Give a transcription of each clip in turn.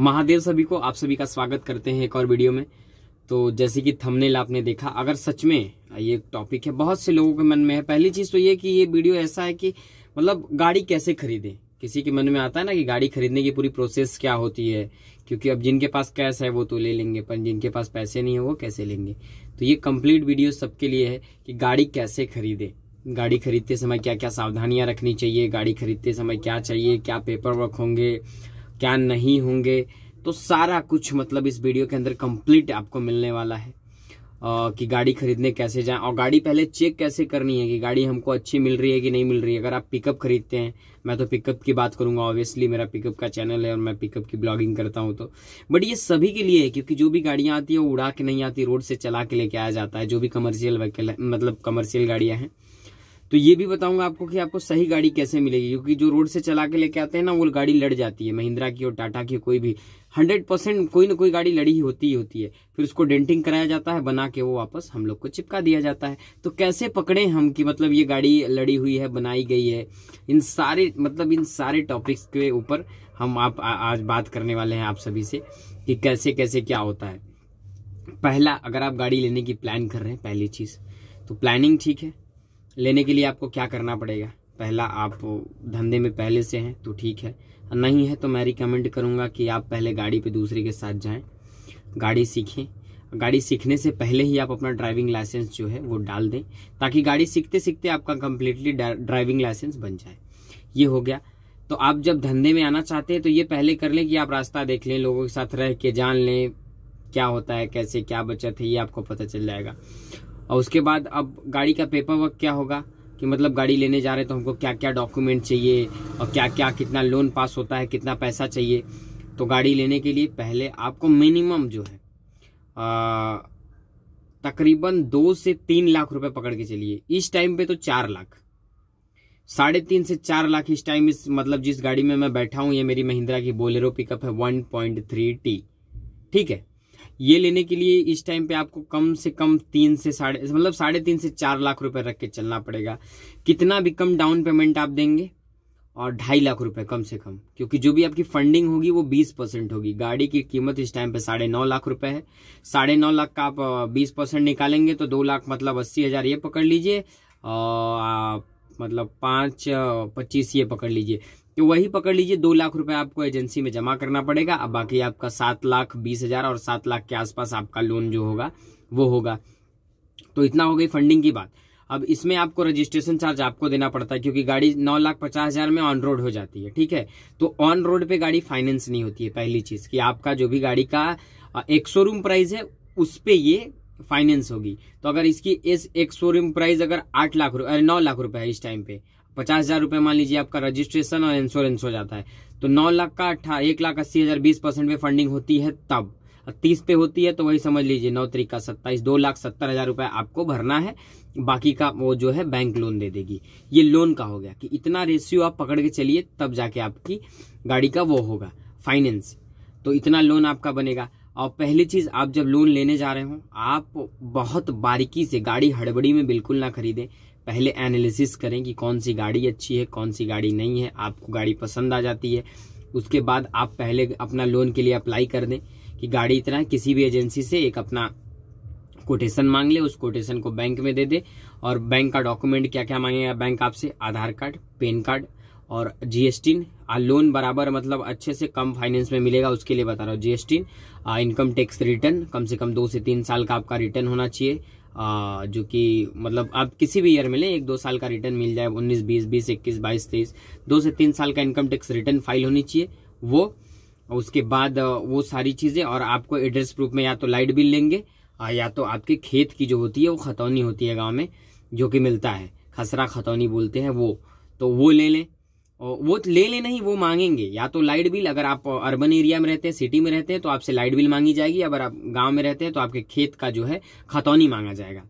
महादेव सभी को आप सभी का स्वागत करते हैं एक और वीडियो में तो जैसे कि थंबनेल आपने देखा अगर सच में ये टॉपिक है बहुत से लोगों के मन में है पहली चीज तो ये कि ये वीडियो ऐसा है कि मतलब गाड़ी कैसे खरीदें किसी के मन में आता है ना कि गाड़ी खरीदने की पूरी प्रोसेस क्या होती है क्योंकि अब जिनके पास कैश है वो तो ले लेंगे पर जिनके पास पैसे नहीं है वो कैसे लेंगे तो ये कंप्लीट वीडियो सबके लिए है कि गाड़ी कैसे खरीदे गाड़ी खरीदते समय क्या क्या सावधानियां रखनी चाहिए गाड़ी खरीदते समय क्या चाहिए क्या पेपर वर्क होंगे क्या नहीं होंगे तो सारा कुछ मतलब इस वीडियो के अंदर कंप्लीट आपको मिलने वाला है आ, कि गाड़ी खरीदने कैसे जाएं और गाड़ी पहले चेक कैसे करनी है कि गाड़ी हमको अच्छी मिल रही है कि नहीं मिल रही है अगर आप पिकअप खरीदते हैं मैं तो पिकअप की बात करूंगा ऑब्वियसली मेरा पिकअप का चैनल है और मैं पिकअप की ब्लॉगिंग करता हूं तो बट ये सभी के लिए है क्योंकि जो भी गाड़ियां आती है वो उड़ा के नहीं आती रोड से चला के लेके आया जाता है जो भी कमर्शियल वहीकल मतलब कमर्शियल गाड़ियां हैं तो ये भी बताऊंगा आपको कि आपको सही गाड़ी कैसे मिलेगी क्योंकि जो रोड से चला के लेके आते हैं ना वो गाड़ी लड़ जाती है महिंद्रा की और टाटा की कोई भी हंड्रेड परसेंट कोई ना कोई गाड़ी लड़ी ही होती ही होती है फिर उसको डेंटिंग कराया जाता है बना के वो वापस हम लोग को चिपका दिया जाता है तो कैसे पकड़े हम कि मतलब ये गाड़ी लड़ी हुई है बनाई गई है इन सारे मतलब इन सारे टॉपिक्स के ऊपर हम आप आज बात करने वाले हैं आप सभी से कि कैसे कैसे क्या होता है पहला अगर आप गाड़ी लेने की प्लान कर रहे हैं पहली चीज़ तो प्लानिंग ठीक है लेने के लिए आपको क्या करना पड़ेगा पहला आप धंधे में पहले से हैं तो ठीक है नहीं है तो मैं रिकमेंड करूँगा कि आप पहले गाड़ी पे दूसरे के साथ जाएं गाड़ी सीखें गाड़ी सीखने से पहले ही आप अपना ड्राइविंग लाइसेंस जो है वो डाल दें ताकि गाड़ी सीखते सीखते आपका कम्प्लीटली ड्राइविंग लाइसेंस बन जाए ये हो गया तो आप जब धंधे में आना चाहते हैं तो ये पहले कर लें कि आप रास्ता देख लें लोगों के साथ रह के जान लें क्या होता है कैसे क्या बचत है ये आपको पता चल जाएगा और उसके बाद अब गाड़ी का पेपर वर्क क्या होगा कि मतलब गाड़ी लेने जा रहे तो हमको क्या क्या डॉक्यूमेंट चाहिए और क्या क्या कितना लोन पास होता है कितना पैसा चाहिए तो गाड़ी लेने के लिए पहले आपको मिनिमम जो है तकरीबन दो से तीन लाख रुपए पकड़ के चलिए इस टाइम पे तो चार लाख साढ़े तीन से चार लाख इस टाइम इस मतलब जिस गाड़ी में मैं बैठा हूं ये मेरी महिंद्रा की बोलेरो पिकअप है वन पॉइंट थ्री टी ठीक है ये लेने के लिए इस टाइम पे आपको कम से कम तीन से साढ़े मतलब साढ़े तीन से चार लाख रुपए रख के चलना पड़ेगा कितना भी कम डाउन पेमेंट आप देंगे और ढाई लाख रुपए कम से कम क्योंकि जो भी आपकी फंडिंग होगी वो बीस परसेंट होगी गाड़ी की कीमत इस टाइम पे साढ़े नौ लाख रुपए है साढ़े नौ लाख का आप बीस परसेंट निकालेंगे तो दो लाख मतलब अस्सी हजार ये पकड़ लीजिए आप मतलब पाँच पच्चीस ये पकड़ लीजिए तो वही पकड़ लीजिए दो लाख रुपए आपको एजेंसी में जमा करना पड़ेगा अब बाकी आपका सात लाख बीस हजार और सात लाख के आसपास आपका लोन जो होगा वो होगा तो इतना हो गई फंडिंग की बात अब इसमें आपको रजिस्ट्रेशन चार्ज आपको देना पड़ता है क्योंकि गाड़ी नौ लाख पचास हजार में ऑन रोड हो जाती है ठीक है तो ऑन रोड पे गाड़ी फाइनेंस नहीं होती है पहली चीज कि आपका जो भी गाड़ी का एक प्राइस है उस पे ये फाइनेंस होगी तो अगर इसकी इस एक शोरूम प्राइस अगर आठ लाख रुपये अरे नौ लाख रुपए है इस टाइम पे पचास हजार रुपए मान लीजिए आपका रजिस्ट्रेशन और इंश्योरेंस हो जाता है तो नौ लाख का अट्ठा एक लाख अस्सी हजार बीस परसेंट पे फंडिंग होती है तब तीस पे होती है तो वही समझ लीजिए नौ तरीक का सत्ताईस दो लाख सत्तर हजार रुपए आपको भरना है बाकी का वो जो है बैंक लोन दे देगी ये लोन का हो गया कि इतना रेशियो आप पकड़ के चलिए तब जाके आपकी गाड़ी का वो होगा फाइनेंस तो इतना लोन आपका बनेगा और पहली चीज़ आप जब लोन लेने जा रहे हो आप बहुत बारीकी से गाड़ी हड़बड़ी में बिल्कुल ना खरीदें पहले एनालिसिस करें कि कौन सी गाड़ी अच्छी है कौन सी गाड़ी नहीं है आपको गाड़ी पसंद आ जाती है उसके बाद आप पहले अपना लोन के लिए अप्लाई कर दें कि गाड़ी इतना किसी भी एजेंसी से एक अपना कोटेशन मांग ले उस कोटेशन को बैंक में दे दे और बैंक का डॉक्यूमेंट क्या क्या मांगेगा बैंक आपसे आधार कार्ड पेन कार्ड और जीएसटी लोन बराबर मतलब अच्छे से कम फाइनेंस में मिलेगा उसके लिए बता रहा हूँ जीएसटी इनकम टैक्स रिटर्न कम से कम दो से तीन साल का आपका रिटर्न होना चाहिए जो कि मतलब आप किसी भी ईयर में लें एक दो साल का रिटर्न मिल जाए उन्नीस बीस बीस इक्कीस बाईस तेईस दो से तीन साल का इनकम टैक्स रिटर्न फाइल होनी चाहिए वो उसके बाद वो सारी चीज़ें और आपको एड्रेस प्रूफ में या तो लाइट बिल लेंगे या तो आपके खेत की जो होती है वो खतौनी होती है गाँव में जो कि मिलता है खसरा खतौनी बोलते हैं वो तो वो ले लें वो तो ले ले नहीं वो मांगेंगे या तो लाइट बिल अगर आप अर्बन एरिया में रहते हैं सिटी में रहते हैं तो आपसे लाइट बिल मांगी जाएगी अगर आप गांव में रहते हैं तो आपके खेत का जो है खतौनी मांगा जाएगा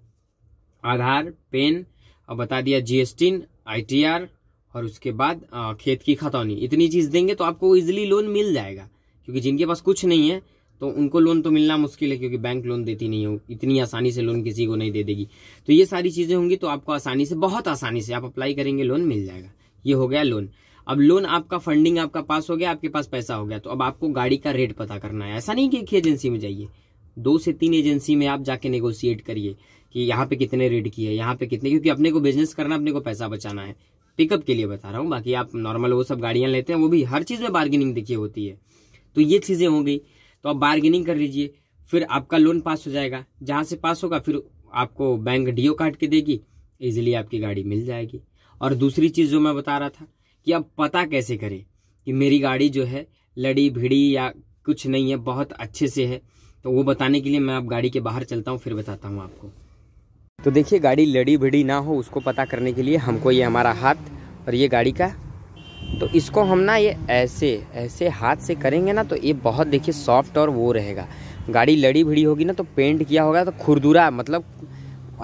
आधार पेन और बता दिया जीएसटी आईटीआर और उसके बाद खेत की खतौनी इतनी चीज देंगे तो आपको इजिली लोन मिल जाएगा क्योंकि जिनके पास कुछ नहीं है तो उनको लोन तो मिलना मुश्किल है क्योंकि बैंक लोन देती नहीं हो इतनी आसानी से लोन किसी को नहीं दे देगी तो ये सारी चीजें होंगी तो आपको आसानी से बहुत आसानी से आप अप्लाई करेंगे लोन मिल जाएगा ये हो गया लोन अब लोन आपका फंडिंग आपका पास हो गया आपके पास पैसा हो गया तो अब आपको गाड़ी का रेट पता करना है ऐसा नहीं कि एक ही एजेंसी में जाइए दो से तीन एजेंसी में आप जाके नेगोशिएट करिए कि यहाँ पे कितने रेट की है यहाँ पे कितने क्योंकि अपने को बिजनेस करना अपने को पैसा बचाना है पिकअप के लिए बता रहा हूँ बाकी आप नॉर्मल वो सब गाड़ियां लेते हैं वो भी हर चीज़ में बार्गेनिंग देखिए होती है तो ये चीज़ें हो गई तो आप बार्गेनिंग कर लीजिए फिर आपका लोन पास हो जाएगा जहां से पास होगा फिर आपको बैंक डीओ काट के देगी इजिली आपकी गाड़ी मिल जाएगी और दूसरी चीज़ जो मैं बता रहा था कि अब पता कैसे करें कि मेरी गाड़ी जो है लड़ी भिड़ी या कुछ नहीं है बहुत अच्छे से है तो वो बताने के लिए मैं अब गाड़ी के बाहर चलता हूँ फिर बताता हूँ आपको तो देखिए गाड़ी लड़ी भिड़ी ना हो उसको पता करने के लिए हमको ये हमारा हाथ और ये गाड़ी का तो इसको हम ना ये ऐसे ऐसे हाथ से करेंगे ना तो ये बहुत देखिए सॉफ्ट और वो रहेगा गाड़ी लड़ी भिड़ी होगी ना तो पेंट किया होगा तो खुरदुरा मतलब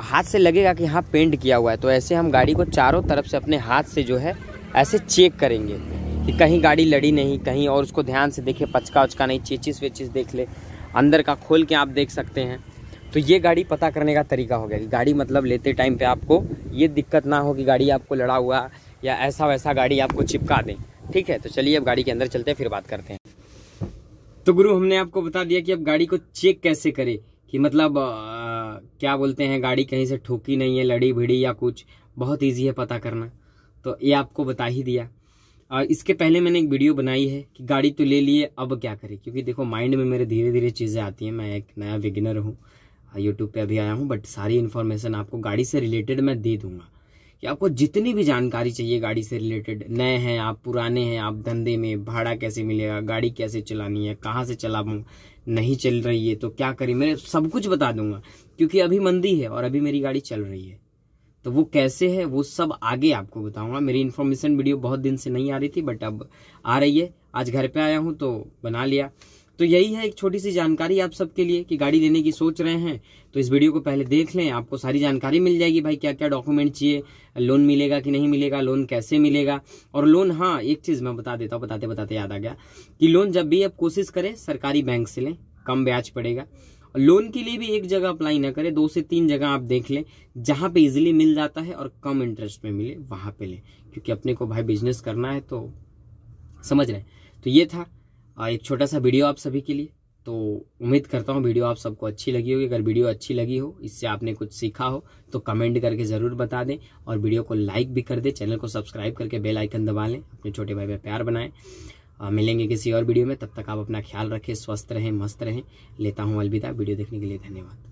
हाथ से लगेगा कि हाँ पेंट किया हुआ है तो ऐसे हम गाड़ी को चारों तरफ से अपने हाथ से जो है ऐसे चेक करेंगे कि कहीं गाड़ी लड़ी नहीं कहीं और उसको ध्यान से देखे पचका उचका नहीं चेचिस वेचिस देख ले अंदर का खोल के आप देख सकते हैं तो ये गाड़ी पता करने का तरीका हो गया कि गाड़ी मतलब लेते टाइम पे आपको ये दिक्कत ना हो कि गाड़ी आपको लड़ा हुआ या ऐसा वैसा गाड़ी आपको चिपका दें ठीक है तो चलिए अब गाड़ी के अंदर चलते हैं फिर बात करते हैं तो गुरु हमने आपको बता दिया कि अब गाड़ी को चेक कैसे करें कि मतलब क्या बोलते हैं गाड़ी कहीं से ठोकी नहीं है लड़ी भिड़ी या कुछ बहुत ईजी है पता करना तो ये आपको बता ही दिया और इसके पहले मैंने एक वीडियो बनाई है कि गाड़ी तो ले लिए अब क्या करें क्योंकि देखो माइंड में मेरे धीरे धीरे चीज़ें आती हैं मैं एक नया विगिनर हूँ यूट्यूब पे अभी आया हूँ बट सारी इन्फॉर्मेशन आपको गाड़ी से रिलेटेड मैं दे दूंगा कि आपको जितनी भी जानकारी चाहिए गाड़ी से रिलेटेड नए हैं आप पुराने हैं आप धंधे में भाड़ा कैसे मिलेगा गाड़ी कैसे चलानी है कहाँ से चला नहीं चल रही है तो क्या करें मेरे सब कुछ बता दूंगा क्योंकि अभी मंदी है और अभी मेरी गाड़ी चल रही है तो वो कैसे है वो सब आगे आपको बताऊंगा मेरी इन्फॉर्मेशन वीडियो बहुत दिन से नहीं आ रही थी बट अब आ रही है आज घर पे आया हूँ तो बना लिया तो यही है एक छोटी सी जानकारी आप सबके लिए कि गाड़ी लेने की सोच रहे हैं तो इस वीडियो को पहले देख लें आपको सारी जानकारी मिल जाएगी भाई क्या क्या डॉक्यूमेंट चाहिए लोन मिलेगा कि नहीं मिलेगा लोन कैसे मिलेगा और लोन हाँ एक चीज़ मैं बता देता हूँ बताते बताते याद आ गया कि लोन जब भी आप कोशिश करें सरकारी बैंक से लें कम ब्याज पड़ेगा लोन के लिए भी एक जगह अप्लाई ना करें दो से तीन जगह आप देख लें जहां पे इजिली मिल जाता है और कम इंटरेस्ट में मिले वहां पे लें क्योंकि अपने को भाई बिजनेस करना है तो समझ रहे हैं तो ये था एक छोटा सा वीडियो आप सभी के लिए तो उम्मीद करता हूँ वीडियो आप सबको अच्छी लगी होगी अगर वीडियो अच्छी लगी हो इससे आपने कुछ सीखा हो तो कमेंट करके ज़रूर बता दें और वीडियो को लाइक भी कर दें चैनल को सब्सक्राइब करके बेल आइकन दबा लें अपने छोटे भाई पर प्यार बनाएं मिलेंगे किसी और वीडियो में तब तक आप अपना ख्याल रखें स्वस्थ रहें मस्त रहें लेता हूँ अलविदा वीडियो देखने के लिए धन्यवाद